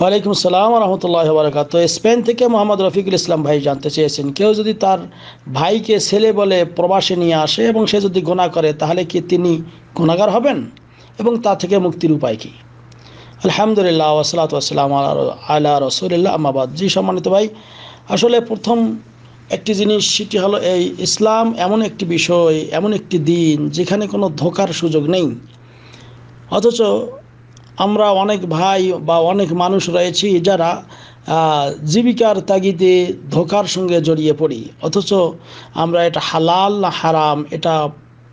ওয়ালাইকুম সালাম রহমতুল্লাহ তো স্পেন থেকে মোহাম্মদ রফিকুল ইসলাম ভাই জানতে চেয়েছেন কেউ যদি তার ভাইকে ছেলে বলে প্রবাসে নিয়ে আসে এবং সে যদি গোনা করে তাহলে কি তিনি গুণাগার হবেন এবং তা থেকে মুক্তির উপায় কী আলহামদুলিল্লাহ ওসলাত ওসালাম আল্লাহ রসুলিল্লাহ আমাবাদ জি সম্মানিত ভাই আসলে প্রথম একটি জিনিস সেটি হলো এই ইসলাম এমন একটি বিষয় এমন একটি দিন যেখানে কোনো ধোকার সুযোগ নেই অথচ আমরা অনেক ভাই বা অনেক মানুষ রয়েছি যারা জীবিকার তাগিদে ধোকার সঙ্গে জড়িয়ে পড়ি অথচ আমরা এটা হালাল না হারাম এটা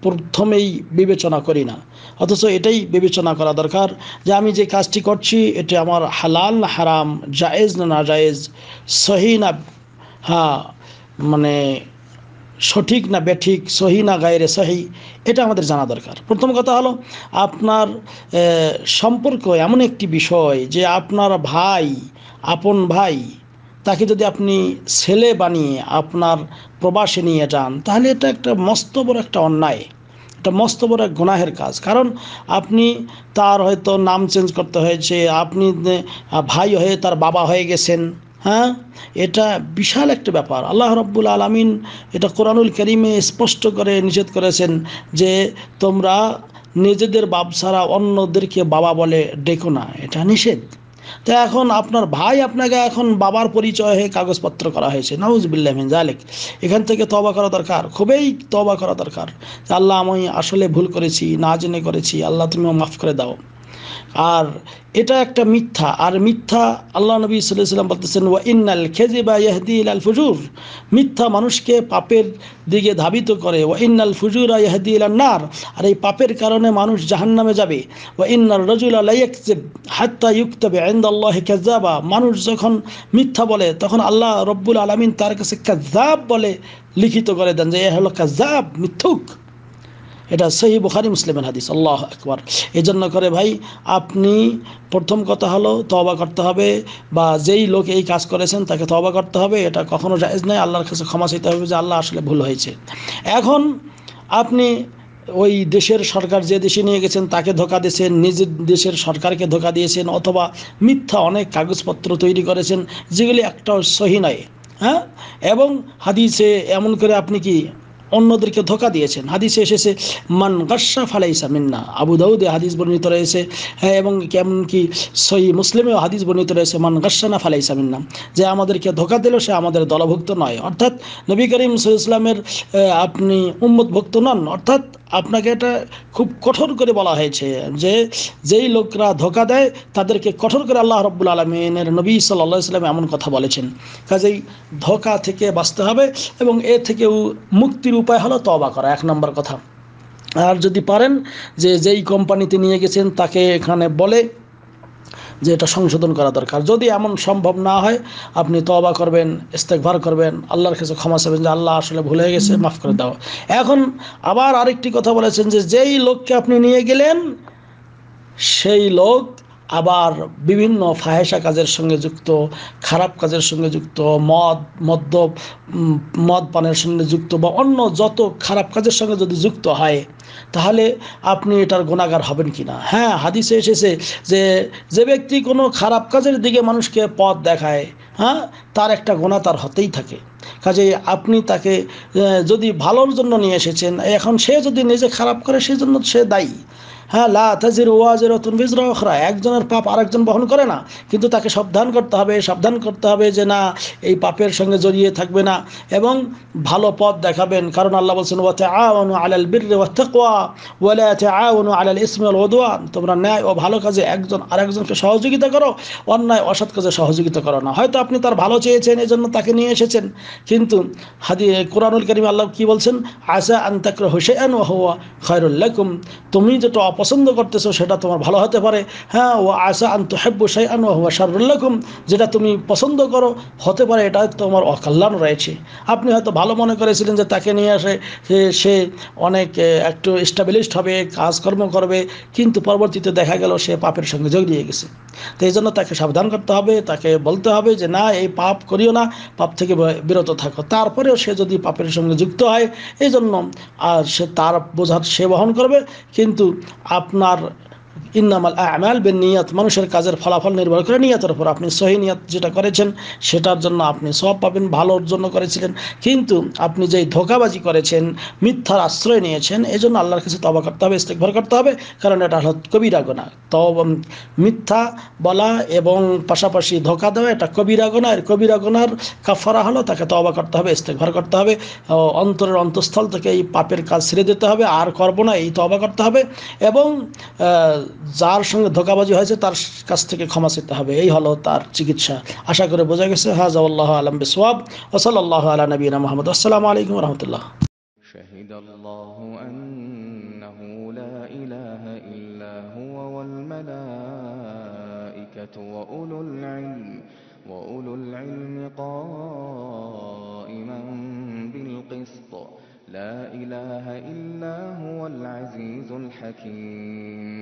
প্রথমেই বিবেচনা করি না অথচ এটাই বিবেচনা করা দরকার যে আমি যে কাজটি করছি এটা আমার হালাল না হারাম জায়েজ না না জায়েজ সহি না হ্যাঁ মানে সঠিক না বেঠিক সহি না গায়েরে সহি এটা আমাদের জানা দরকার প্রথম কথা হলো আপনার সম্পর্ক এমন একটি বিষয় যে আপনার ভাই আপন ভাই তাকে যদি আপনি ছেলে বানিয়ে আপনার প্রবাসে নিয়ে যান তাহলে এটা একটা মস্ত বড় একটা অন্যায় এটা মস্ত বড় এক গুনাহের কাজ কারণ আপনি তার হয়তো নাম চেঞ্জ করতে হয়েছে আপনি ভাই হয়ে তার বাবা হয়ে গেছেন হ্যাঁ এটা বিশাল একটা ব্যাপার আল্লাহ রব্বুল আলমিন এটা কোরআনুল করিমে স্পষ্ট করে নিষেধ করেছেন যে তোমরা নিজেদের বাপ ছাড়া অন্যদেরকে বাবা বলে ডেকো না এটা নিষেধ তো এখন আপনার ভাই আপনাকে এখন বাবার পরিচয় হয়ে কাগজপত্র করা হয়েছে নাউজবিল্লাহ মিন জালেক এখান থেকে তবা করা দরকার খুবই তবা করা দরকার আল্লাহ আমি আসলে ভুল করেছি না জেনে করেছি আল্লাহ তুমিও মাফ করে দাও আর এটা একটা মিথ্যা আর মিথ্যা আল্লাহ নবী সাল্লাম বলতেছেন ওয়া ইন্নাল খেজিবা ইয়াহদিল আল ফুজুর মিথ্যা মানুষকে পাপের দিকে ধাবিত করে ওয়া ইন্নাল ফুজুর ইয়াহদিল নার আর এই পাপের কারণে মানুষ জাহান্নামে যাবে ওয়া ইন্নাল রজুল আলাইকজিব হাত্তা ইউক্তবে আইন্দ আল্লাহ কাজাবা মানুষ যখন মিথ্যা বলে তখন আল্লাহ রব্বুল আলমিন তার কাছে কাজাব বলে লিখিত করে দেন যে এ হলো কাজাব মিথ্যুক এটা সহি বুখারি মুসলিমের হাদিস আল্লাহ একবার এই জন্য করে ভাই আপনি প্রথম কথা হলো তবা করতে হবে বা যেই লোক এই কাজ করেছেন তাকে তবা করতে হবে এটা কখনো জায়জ নয় আল্লাহর কাছে ক্ষমা চাইতে হবে যে আল্লাহ আসলে ভুল হয়েছে এখন আপনি ওই দেশের সরকার যে দেশে নিয়ে গেছেন তাকে ধোকা দিয়েছেন নিজের দেশের সরকারকে ধোকা দিয়েছেন অথবা মিথ্যা অনেক কাগজপত্র তৈরি করেছেন যেগুলি একটা সহি নয় হ্যাঁ এবং হাদিসে এমন করে আপনি কি অন্যদেরকে ধোকা দিয়েছেন হাদিসে এসেছে মান গাসা ফালাইসা মিন্না আবু দাউদে হাদিস বর্ণিত রয়েছে হ্যাঁ এবং কেমন কি সই মুসলিমেও হাদিস বর্ণিত রয়েছে মান গাসানা না ফালাইসা মিন্না যে আমাদেরকে ধোকা দিল সে আমাদের দলভুক্ত নয় অর্থাৎ নবী করিম ইসলামের আপনি উম্মতভুক্ত নন অর্থাৎ আপনাকে এটা খুব কঠোর করে বলা হয়েছে যে যেই লোকরা ধোকা দেয় তাদেরকে কঠোর করে আল্লাহ রব্বুল আলমিনের নবী সাল্লা সাল্লাম এমন কথা বলেছেন কাজেই ধোকা থেকে বাঁচতে হবে এবং এ থেকেও মুক্তির উপায় হলো তবা করা এক নম্বর কথা আর যদি পারেন যে যেই কোম্পানিতে নিয়ে গেছেন তাকে এখানে বলে যে এটা সংশোধন করা দরকার যদি এমন সম্ভব না হয় আপনি তবা করবেন ইস্তেকভার করবেন আল্লাহর কাছে ক্ষমা চাবেন যে আল্লাহ আসলে ভুলে গেছে মাফ করে দাও এখন আবার আরেকটি কথা বলেছেন যে যেই লোককে আপনি নিয়ে গেলেন সেই লোক আবার বিভিন্ন ফাহেসা কাজের সঙ্গে যুক্ত খারাপ কাজের সঙ্গে যুক্ত মদ মদ্য মদ পানের সঙ্গে যুক্ত বা অন্য যত খারাপ কাজের সঙ্গে যদি যুক্ত হয় তাহলে আপনি এটার গুণাগার হবেন কি না হ্যাঁ হাদিসে এসেছে যে যে ব্যক্তি কোনো খারাপ কাজের দিকে মানুষকে পথ দেখায় হ্যাঁ তার একটা গোনা তার হতেই থাকে কাজে আপনি তাকে যদি ভালোর জন্য নিয়ে এসেছেন এখন সে যদি নিজে খারাপ করে সেই জন্য সে দায়ী হ্যাঁ লা তাজির ওয়াজের অতুন বিজরা ওখরা একজনের পাপ আরেকজন বহন করে না কিন্তু তাকে সাবধান করতে হবে সাবধান করতে হবে যে না এই পাপের সঙ্গে জড়িয়ে থাকবে না এবং ভালো পথ দেখাবেন কারণ আল্লাহ বলছেন ওয়াতে আওয়ানু আলাল বীর ওয়াত্তাকওয়া ওয়ালা তাআওয়ানু আলাল ইসমি ওয়াল তোমরা ন্যায় ও ভালো কাজে একজন আরেকজনকে সহযোগিতা করো অন্যায় অসৎ কাজে সহযোগিতা করো না হয়তো আপনি তার ভালো চেয়েছেন এজন্য তাকে নিয়ে এসেছেন কিন্তু হাদি কোরআনুল করিম আল্লাহ কি বলছেন আসা আন্তাকর হোসেন ওয়া হুয়া খায়রুল তুমি যেটা পছন্দ করতেছো সেটা তোমার ভালো হতে পারে হ্যাঁ ও আশা আন্ত হেব্য সাই আন হুয়া শারুল্লাকুম যেটা তুমি পছন্দ করো হতে পারে এটা তোমার অকল্যাণ রয়েছে আপনি হয়তো ভালো মনে করেছিলেন যে তাকে নিয়ে আসে সে অনেক একটু স্টাবলিশড হবে কাজকর্ম করবে কিন্তু পরবর্তীতে দেখা গেল সে পাপের সঙ্গে যোগ দিয়ে গেছে তো এই জন্য তাকে সাবধান করতে হবে তাকে বলতে হবে যে না এই পাপ করিও না পাপ থেকে বিরত থাকো তারপরেও সে যদি পাপের সঙ্গে যুক্ত হয় এই জন্য আর সে তার বোঝার সে বহন করবে কিন্তু আপনার ইন্নামাল আমাল বেন নিয়াত মানুষের কাজের ফলাফল নির্ভর করে নিয়াতের উপর আপনি সহি নিয়াত যেটা করেছেন সেটার জন্য আপনি সব পাবেন ভালোর জন্য করেছিলেন কিন্তু আপনি যেই ধোকাবাজি করেছেন মিথ্যার আশ্রয় নিয়েছেন এই জন্য আল্লাহর কাছে তবা করতে হবে ইস্তেকভর করতে হবে কারণ এটা হল কবিরা গোনা তব মিথ্যা বলা এবং পাশাপাশি ধোকা দেওয়া এটা কবিরা গোনা এর কবিরা গোনার কাফারা হলো তাকে তবা করতে হবে ইস্তেকভর করতে হবে অন্তরের অন্তঃস্থল থেকে এই পাপের কাজ ছেড়ে দিতে হবে আর করবো না এই তবা করতে হবে এবং যার সঙ্গে ধোকাবাজি হয়েছে তার কাছ থেকে ক্ষমা চেতে হবে এই হলো তার চিকিৎসা আশা করে বোঝা গেছে হাজা আল্লাহ আলম বিসওয়াব ওসলাল্লাহ আলা নবীনা মোহাম্মদ আসসালামু আলাইকুম রহমতুল্লাহ شهد الله أنه لا إله إلا هو والملائكة وأولو العلم وأولو العلم قائما بالقسط لا إله إلا هو العزيز الحكيم